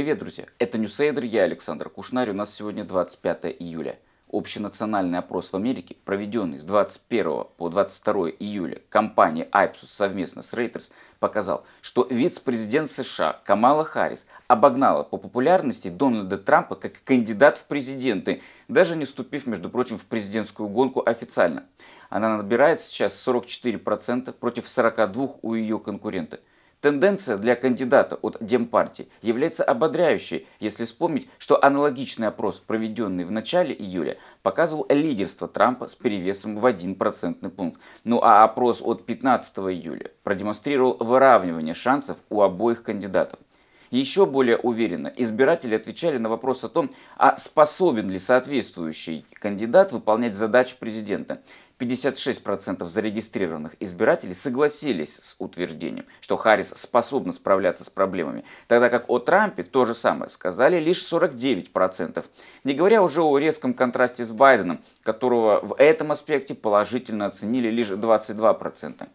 Привет, друзья! Это Ньюсейдер, я Александр Кушнарь. У нас сегодня 25 июля. Общенациональный опрос в Америке, проведенный с 21 по 22 июля компанией Ipsos совместно с Reuters, показал, что вице-президент США Камала Харрис обогнала по популярности Дональда Трампа как кандидат в президенты, даже не вступив, между прочим, в президентскую гонку официально. Она набирает сейчас 44% против 42% у ее конкурента – Тенденция для кандидата от Демпартии является ободряющей, если вспомнить, что аналогичный опрос, проведенный в начале июля, показывал лидерство Трампа с перевесом в 1% пункт. Ну а опрос от 15 июля продемонстрировал выравнивание шансов у обоих кандидатов. Еще более уверенно избиратели отвечали на вопрос о том, а способен ли соответствующий кандидат выполнять задачи президента. 56% зарегистрированных избирателей согласились с утверждением, что Харрис способна справляться с проблемами, тогда как о Трампе то же самое сказали лишь 49%, не говоря уже о резком контрасте с Байденом, которого в этом аспекте положительно оценили лишь 22%.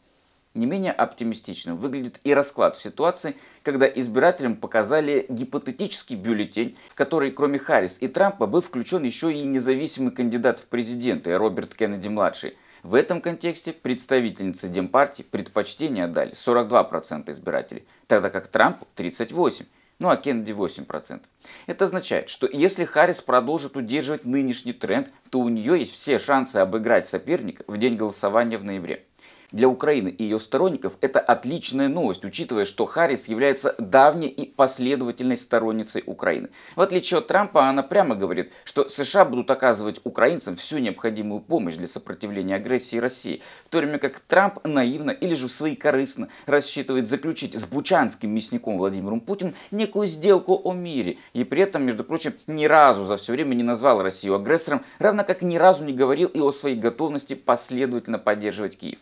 Не менее оптимистичным выглядит и расклад в ситуации, когда избирателям показали гипотетический бюллетень, в который кроме Харрис и Трампа был включен еще и независимый кандидат в президенты Роберт Кеннеди-младший. В этом контексте представительницы Демпартии предпочтение отдали 42% избирателей, тогда как Трампу 38% ну а Кеннеди 8%. Это означает, что если Харрис продолжит удерживать нынешний тренд, то у нее есть все шансы обыграть соперника в день голосования в ноябре. Для Украины и ее сторонников это отличная новость, учитывая, что Харрис является давней и последовательной сторонницей Украины. В отличие от Трампа, она прямо говорит, что США будут оказывать украинцам всю необходимую помощь для сопротивления агрессии России, в то время как Трамп наивно или же своекорыстно рассчитывает заключить с бучанским мясником Владимиром Путин некую сделку о мире, и при этом, между прочим, ни разу за все время не назвал Россию агрессором, равно как ни разу не говорил и о своей готовности последовательно поддерживать Киев.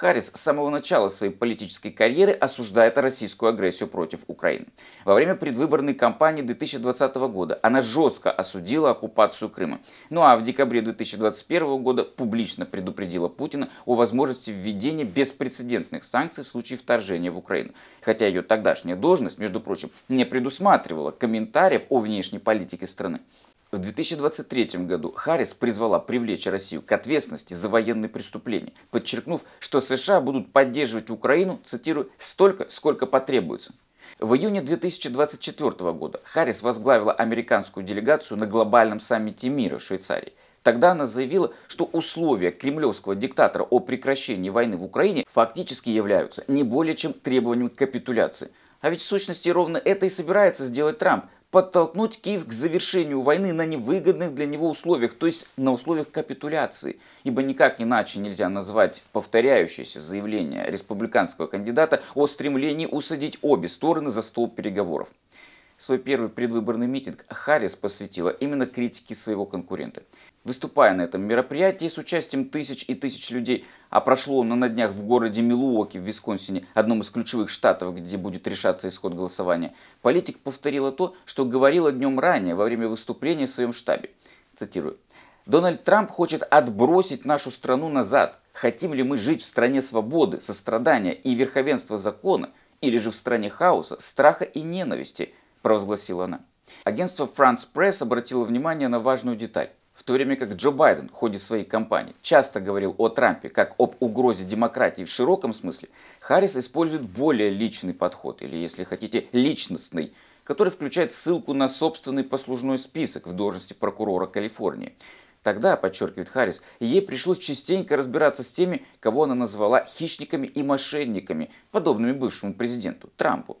Харрис с самого начала своей политической карьеры осуждает российскую агрессию против Украины. Во время предвыборной кампании 2020 года она жестко осудила оккупацию Крыма. Ну а в декабре 2021 года публично предупредила Путина о возможности введения беспрецедентных санкций в случае вторжения в Украину. Хотя ее тогдашняя должность, между прочим, не предусматривала комментариев о внешней политике страны. В 2023 году Харрис призвала привлечь Россию к ответственности за военные преступления, подчеркнув, что США будут поддерживать Украину, цитирую, «столько, сколько потребуется». В июне 2024 года Харрис возглавила американскую делегацию на глобальном саммите мира в Швейцарии. Тогда она заявила, что условия кремлевского диктатора о прекращении войны в Украине фактически являются не более чем требованием капитуляции. А ведь в сущности ровно это и собирается сделать Трамп, подтолкнуть Киев к завершению войны на невыгодных для него условиях, то есть на условиях капитуляции, ибо никак иначе нельзя назвать повторяющееся заявление республиканского кандидата о стремлении усадить обе стороны за стол переговоров. Свой первый предвыборный митинг Харрис посвятила именно критике своего конкурента. Выступая на этом мероприятии с участием тысяч и тысяч людей, а прошло оно на днях в городе Милуоки в Висконсине, одном из ключевых штатов, где будет решаться исход голосования, политик повторила то, что говорила днем ранее во время выступления в своем штабе. Цитирую. Дональд Трамп хочет отбросить нашу страну назад. Хотим ли мы жить в стране свободы, сострадания и верховенства закона, или же в стране хаоса, страха и ненависти, провозгласила она. Агентство France Press обратило внимание на важную деталь. В то время как Джо Байден в ходе своей кампании часто говорил о Трампе как об угрозе демократии в широком смысле, Харрис использует более личный подход, или, если хотите, личностный, который включает ссылку на собственный послужной список в должности прокурора Калифорнии. Тогда, подчеркивает Харрис, ей пришлось частенько разбираться с теми, кого она назвала хищниками и мошенниками, подобными бывшему президенту Трампу.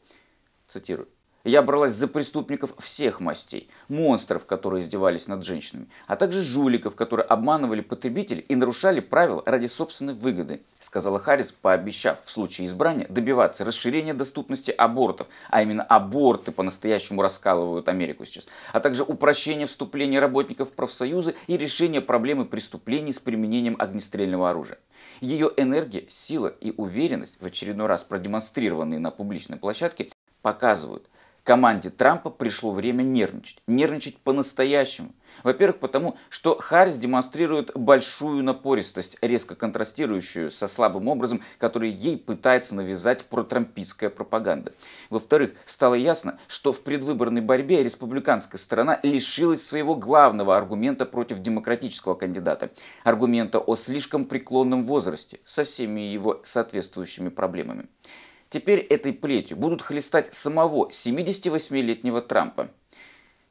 Цитирую. Я бралась за преступников всех мастей, монстров, которые издевались над женщинами, а также жуликов, которые обманывали потребителей и нарушали правила ради собственной выгоды, сказала Харрис, пообещав в случае избрания добиваться расширения доступности абортов, а именно аборты по-настоящему раскалывают Америку сейчас, а также упрощения вступления работников в профсоюзы и решения проблемы преступлений с применением огнестрельного оружия. Ее энергия, сила и уверенность, в очередной раз продемонстрированные на публичной площадке, показывают – Команде Трампа пришло время нервничать. Нервничать по-настоящему. Во-первых, потому что Харрис демонстрирует большую напористость, резко контрастирующую со слабым образом, который ей пытается навязать протрампийская пропаганда. Во-вторых, стало ясно, что в предвыборной борьбе республиканская сторона лишилась своего главного аргумента против демократического кандидата. Аргумента о слишком преклонном возрасте со всеми его соответствующими проблемами. Теперь этой плетью будут хлестать самого 78-летнего Трампа.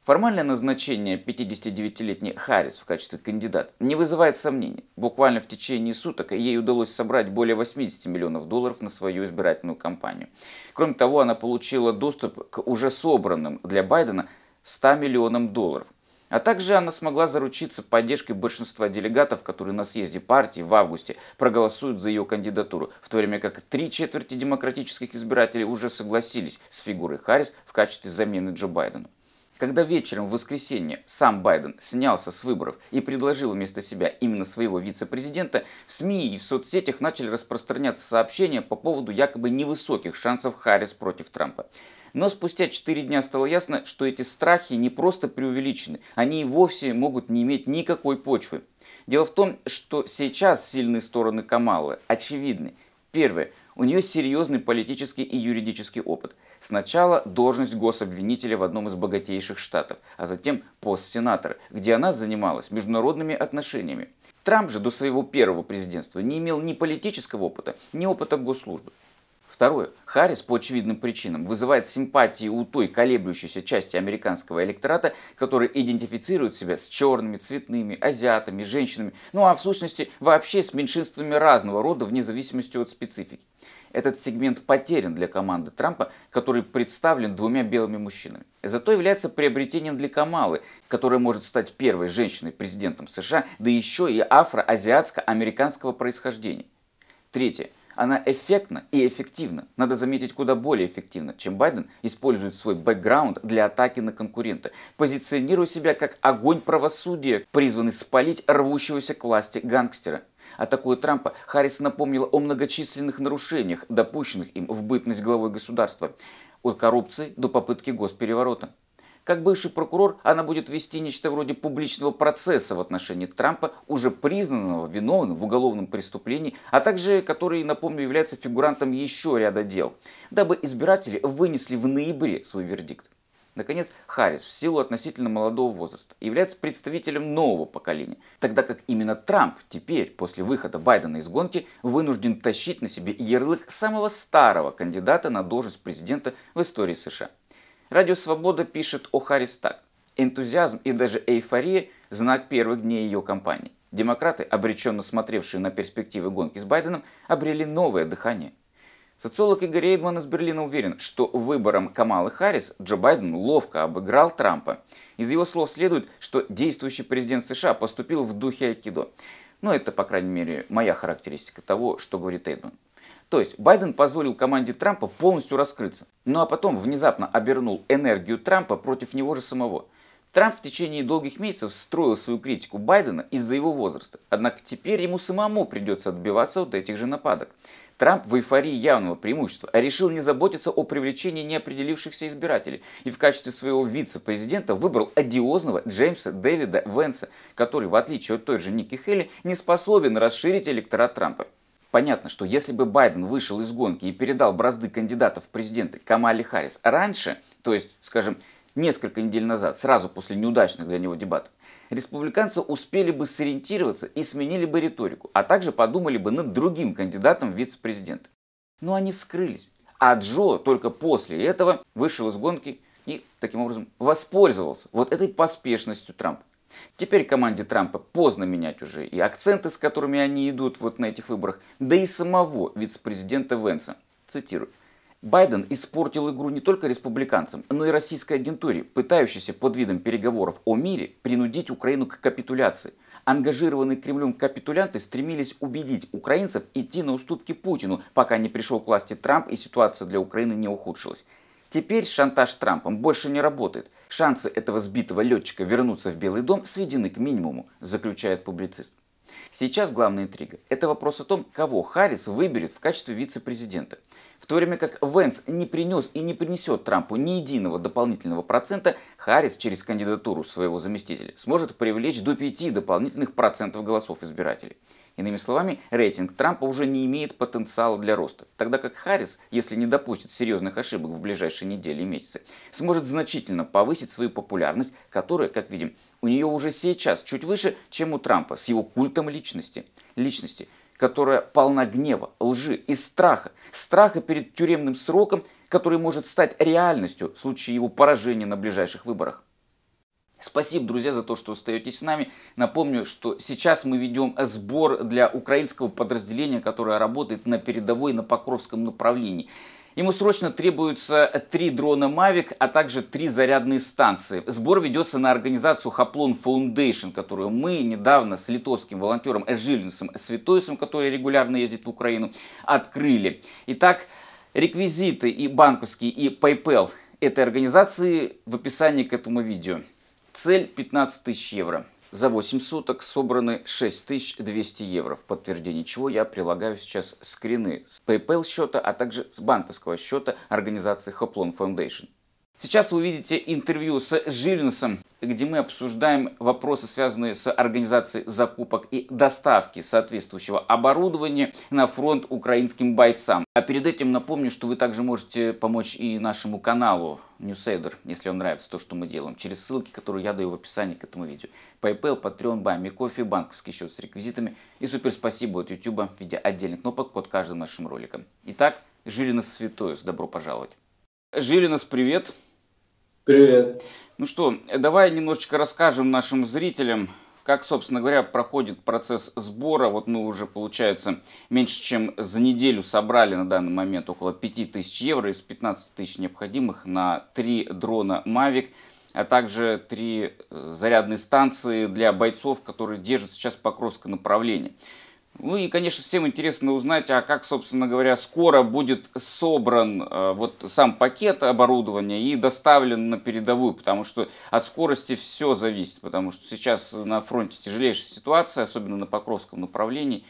Формальное назначение 59-летней Харрис в качестве кандидата не вызывает сомнений. Буквально в течение суток ей удалось собрать более 80 миллионов долларов на свою избирательную кампанию. Кроме того, она получила доступ к уже собранным для Байдена 100 миллионам долларов – а также она смогла заручиться поддержкой большинства делегатов, которые на съезде партии в августе проголосуют за ее кандидатуру, в то время как три четверти демократических избирателей уже согласились с фигурой Харрис в качестве замены Джо Байдену. Когда вечером в воскресенье сам Байден снялся с выборов и предложил вместо себя именно своего вице-президента, в СМИ и в соцсетях начали распространяться сообщения по поводу якобы невысоких шансов Харрис против Трампа. Но спустя 4 дня стало ясно, что эти страхи не просто преувеличены, они и вовсе могут не иметь никакой почвы. Дело в том, что сейчас сильные стороны Камалы очевидны. Первое. У нее серьезный политический и юридический опыт. Сначала должность гособвинителя в одном из богатейших штатов, а затем пост сенатора, где она занималась международными отношениями. Трамп же до своего первого президентства не имел ни политического опыта, ни опыта госслужбы. Второе. Харрис по очевидным причинам вызывает симпатии у той колеблющейся части американского электората, которая идентифицирует себя с черными, цветными, азиатами, женщинами, ну а в сущности вообще с меньшинствами разного рода вне зависимости от специфики. Этот сегмент потерян для команды Трампа, который представлен двумя белыми мужчинами. Зато является приобретением для Камалы, которая может стать первой женщиной-президентом США, да еще и афроазиатско-американского происхождения. Третье она эффектна и эффективна. Надо заметить, куда более эффективно, чем Байден использует свой бэкграунд для атаки на конкурента, позиционируя себя как огонь правосудия, призванный спалить рвущегося к власти гангстера. Атакуя Трампа, Харрис напомнила о многочисленных нарушениях, допущенных им в бытность главой государства, от коррупции до попытки госпереворота. Как бывший прокурор, она будет вести нечто вроде публичного процесса в отношении Трампа, уже признанного виновным в уголовном преступлении, а также который, напомню, является фигурантом еще ряда дел, дабы избиратели вынесли в ноябре свой вердикт. Наконец, Харрис в силу относительно молодого возраста является представителем нового поколения, тогда как именно Трамп теперь, после выхода Байдена из гонки, вынужден тащить на себе ярлык самого старого кандидата на должность президента в истории США. Радио Свобода пишет о Харрис так. Энтузиазм и даже эйфория – знак первых дней ее кампании. Демократы, обреченно смотревшие на перспективы гонки с Байденом, обрели новое дыхание. Социолог Игорь Эйдман из Берлина уверен, что выбором Камалы Харрис Джо Байден ловко обыграл Трампа. Из его слов следует, что действующий президент США поступил в духе айкидо. Но это, по крайней мере, моя характеристика того, что говорит Эйдман. То есть Байден позволил команде Трампа полностью раскрыться, ну а потом внезапно обернул энергию Трампа против него же самого. Трамп в течение долгих месяцев строил свою критику Байдена из-за его возраста, однако теперь ему самому придется отбиваться от этих же нападок. Трамп в эйфории явного преимущества а решил не заботиться о привлечении неопределившихся избирателей и в качестве своего вице-президента выбрал одиозного Джеймса Дэвида Венса, который, в отличие от той же Ники Хелли, не способен расширить электорат Трампа. Понятно, что если бы Байден вышел из гонки и передал бразды кандидатов в президенты Камали Харрис раньше, то есть, скажем, несколько недель назад, сразу после неудачных для него дебатов, республиканцы успели бы сориентироваться и сменили бы риторику, а также подумали бы над другим кандидатом в вице-президенты. Но они скрылись. А Джо только после этого вышел из гонки и таким образом воспользовался вот этой поспешностью Трампа. Теперь команде Трампа поздно менять уже и акценты, с которыми они идут вот на этих выборах, да и самого вице-президента Венса. Цитирую. Байден испортил игру не только республиканцам, но и российской агентуре, пытающейся под видом переговоров о мире принудить Украину к капитуляции. Ангажированные Кремлем капитулянты стремились убедить украинцев идти на уступки Путину, пока не пришел к власти Трамп и ситуация для Украины не ухудшилась. Теперь шантаж Трампом больше не работает. Шансы этого сбитого летчика вернуться в Белый дом сведены к минимуму, заключает публицист. Сейчас главная интрига – это вопрос о том, кого Харрис выберет в качестве вице-президента. В то время как Венс не принес и не принесет Трампу ни единого дополнительного процента, Харрис через кандидатуру своего заместителя сможет привлечь до 5 дополнительных процентов голосов избирателей. Иными словами, рейтинг Трампа уже не имеет потенциала для роста, тогда как Харрис, если не допустит серьезных ошибок в ближайшие недели и месяцы, сможет значительно повысить свою популярность, которая, как видим, у нее уже сейчас чуть выше, чем у Трампа, с его культом личности. Личности, которая полна гнева, лжи и страха. Страха перед тюремным сроком, который может стать реальностью в случае его поражения на ближайших выборах. Спасибо, друзья, за то, что остаетесь с нами. Напомню, что сейчас мы ведем сбор для украинского подразделения, которое работает на передовой на Покровском направлении. Ему срочно требуются три дрона Mavic, а также три зарядные станции. Сбор ведется на организацию Хаплон Foundation, которую мы недавно с литовским волонтером Эжилинсом Светойсом, который регулярно ездит в Украину, открыли. Итак, реквизиты и банковские и PayPal этой организации в описании к этому видео. Цель 15 тысяч евро. За 8 суток собраны 6200 евро, в подтверждение чего я прилагаю сейчас скрины с PayPal счета, а также с банковского счета организации Hoplon Foundation. Сейчас вы увидите интервью с Жилинсом, где мы обсуждаем вопросы, связанные с организацией закупок и доставки соответствующего оборудования на фронт украинским бойцам. А перед этим напомню, что вы также можете помочь и нашему каналу Newsaider, если вам нравится то, что мы делаем, через ссылки, которые я даю в описании к этому видео. PayPal, Patreon, Бами, Кофе, банковский счет с реквизитами и супер спасибо от YouTube в виде отдельных кнопок под каждым нашим роликом. Итак, Жилина Святой, добро пожаловать. Жилина, привет. Привет. Ну что, давай немножечко расскажем нашим зрителям, как, собственно говоря, проходит процесс сбора. Вот мы уже, получается, меньше чем за неделю собрали на данный момент около 5000 евро из 15 тысяч необходимых на три дрона Mavic, а также три э, зарядные станции для бойцов, которые держат сейчас Покровское направление. Ну и, конечно, всем интересно узнать, а как, собственно говоря, скоро будет собран э, вот сам пакет оборудования и доставлен на передовую, потому что от скорости все зависит, потому что сейчас на фронте тяжелейшая ситуация, особенно на Покровском направлении.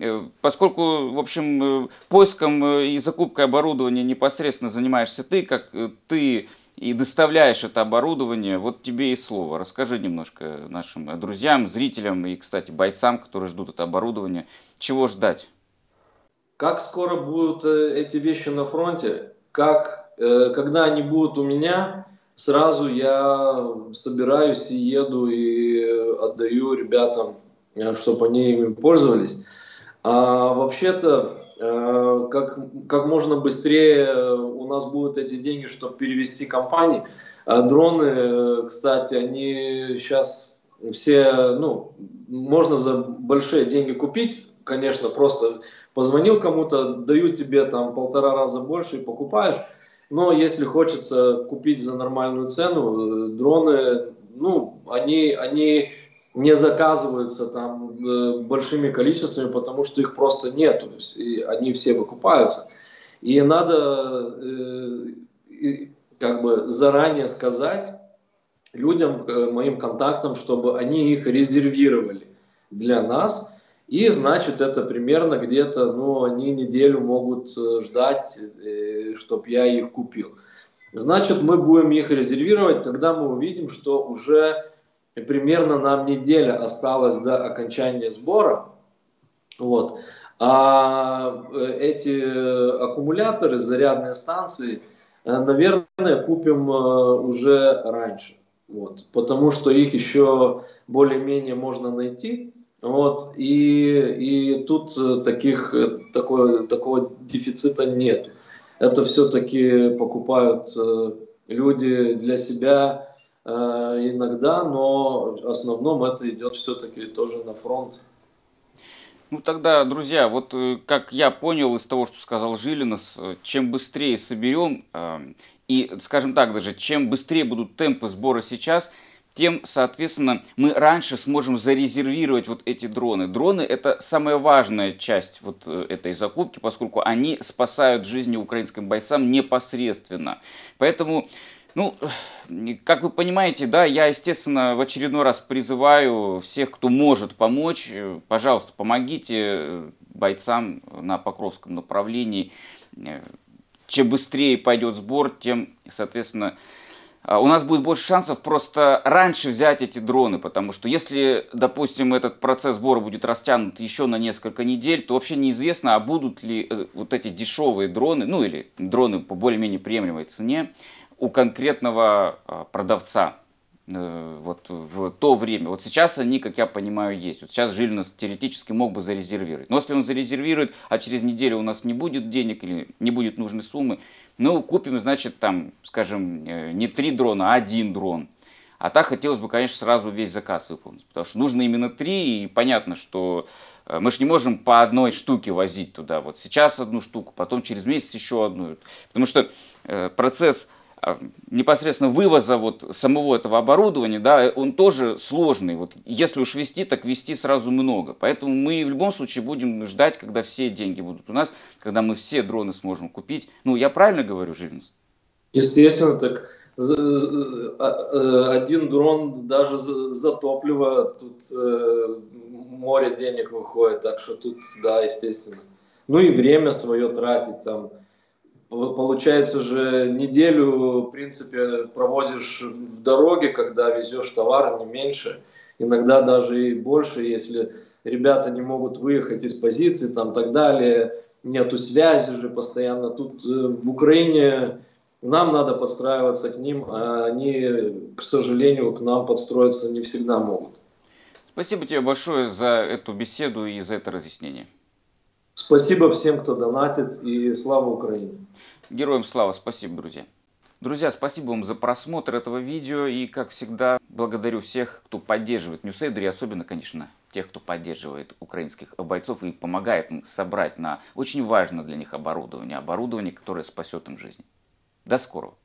Э, поскольку, в общем, э, поиском э, и закупкой оборудования непосредственно занимаешься ты, как ты и доставляешь это оборудование, вот тебе и слово. Расскажи немножко нашим друзьям, зрителям и, кстати, бойцам, которые ждут это оборудование, чего ждать? Как скоро будут э, эти вещи на фронте? Как, э, когда они будут у меня, сразу я собираюсь и еду и отдаю ребятам, э, чтобы они ими пользовались. А вообще-то Э, как, как можно быстрее э, у нас будут эти деньги, чтобы перевести компании. А дроны, э, кстати, они сейчас все, ну, можно за большие деньги купить, конечно, просто позвонил кому-то, дают тебе там полтора раза больше и покупаешь. Но если хочется купить за нормальную цену, дроны, ну, они, они не заказываются там э, большими количествами, потому что их просто нет, и они все выкупаются. И надо э, как бы заранее сказать людям, э, моим контактам, чтобы они их резервировали для нас. И значит, это примерно где-то, ну, они неделю могут э, ждать, э, чтобы я их купил. Значит, мы будем их резервировать, когда мы увидим, что уже и примерно нам неделя осталась до окончания сбора. Вот. А э, эти аккумуляторы, зарядные станции, э, наверное, купим э, уже раньше. Вот, потому что их еще более-менее можно найти. Вот, и, и тут таких, такой, такого дефицита нет. Это все-таки покупают люди для себя, Э, иногда, но в основном это идет все-таки тоже на фронт. Ну тогда, друзья, вот э, как я понял из того, что сказал Жилинос, э, чем быстрее соберем, и, скажем так даже, чем быстрее будут темпы сбора сейчас, тем, соответственно, мы раньше сможем зарезервировать вот эти дроны. Дроны – это самая важная часть вот этой закупки, поскольку они спасают жизни украинским бойцам непосредственно. Поэтому ну, как вы понимаете, да, я, естественно, в очередной раз призываю всех, кто может помочь, э, пожалуйста, помогите э, бойцам на Покровском направлении. Э, чем быстрее пойдет сбор, тем, соответственно, у нас будет больше шансов просто раньше взять эти дроны, потому что если, допустим, этот процесс сбора будет растянут еще на несколько недель, то вообще неизвестно, а будут ли вот эти дешевые дроны, ну или дроны по более-менее приемлемой цене, у конкретного а, продавца э, вот в то время. Вот сейчас они, как я понимаю, есть. Вот сейчас Жилин теоретически мог бы зарезервировать. Но если он зарезервирует, а через неделю у нас не будет денег или не будет нужной суммы, ну, купим, значит, там, скажем, э, не три дрона, а один дрон. А так хотелось бы, конечно, сразу весь заказ выполнить. Потому что нужно именно три, и понятно, что э, мы же не можем по одной штуке возить туда. Вот сейчас одну штуку, потом через месяц еще одну. Потому что процесс а, непосредственно вывоза вот самого этого оборудования, да, он тоже сложный. Вот если уж вести, так вести сразу много. Поэтому мы в любом случае будем ждать, когда все деньги будут у нас, когда мы все дроны сможем купить. Ну, я правильно говорю, Жилинс? Естественно, так а, э, один дрон даже за топливо тут э, море денег выходит, так что тут, да, естественно. Ну и время свое тратить там – получается же неделю, в принципе, проводишь в дороге, когда везешь товар, не меньше, иногда даже и больше, если ребята не могут выехать из позиции, там так далее, нету связи же постоянно. Тут э, в Украине нам надо подстраиваться к ним, а они, к сожалению, к нам подстроиться не всегда могут. Спасибо тебе большое за эту беседу и за это разъяснение. Спасибо всем, кто донатит, и слава Украине! Героям слава, спасибо, друзья! Друзья, спасибо вам за просмотр этого видео и, как всегда, благодарю всех, кто поддерживает Ньюсейдер и особенно, конечно, тех, кто поддерживает украинских бойцов и помогает им собрать на очень важно для них оборудование, оборудование, которое спасет им жизнь. До скорого!